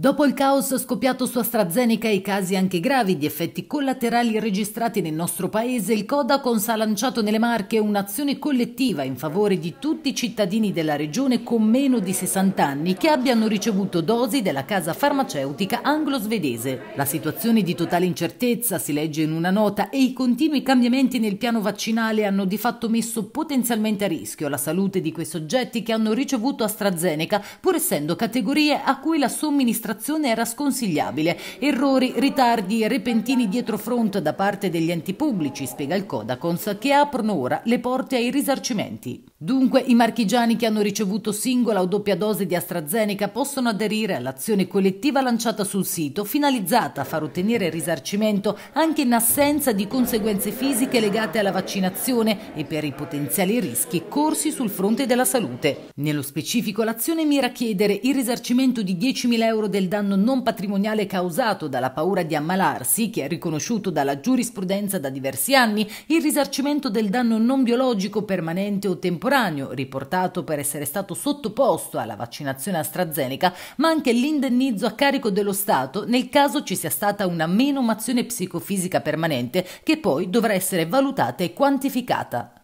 Dopo il caos scoppiato su AstraZeneca e i casi anche gravi di effetti collaterali registrati nel nostro paese, il Codacons ha lanciato nelle Marche un'azione collettiva in favore di tutti i cittadini della regione con meno di 60 anni che abbiano ricevuto dosi della casa farmaceutica anglo-svedese. La situazione di totale incertezza, si legge in una nota, e i continui cambiamenti nel piano vaccinale hanno di fatto messo potenzialmente a rischio la salute di quei soggetti che hanno ricevuto AstraZeneca, pur essendo categorie a cui la somministrazione amministrazione era sconsigliabile. Errori, ritardi e repentini dietro front da parte degli enti pubblici, spiega il Codacons, che aprono ora le porte ai risarcimenti. Dunque i marchigiani che hanno ricevuto singola o doppia dose di AstraZeneca possono aderire all'azione collettiva lanciata sul sito, finalizzata a far ottenere risarcimento anche in assenza di conseguenze fisiche legate alla vaccinazione e per i potenziali rischi corsi sul fronte della salute. Nello specifico l'azione mira a chiedere il risarcimento di 10.000 euro del danno non patrimoniale causato dalla paura di ammalarsi, che è riconosciuto dalla giurisprudenza da diversi anni, il risarcimento del danno non biologico permanente o temporaneo, riportato per essere stato sottoposto alla vaccinazione AstraZeneca, ma anche l'indennizzo a carico dello Stato nel caso ci sia stata una menomazione psicofisica permanente che poi dovrà essere valutata e quantificata.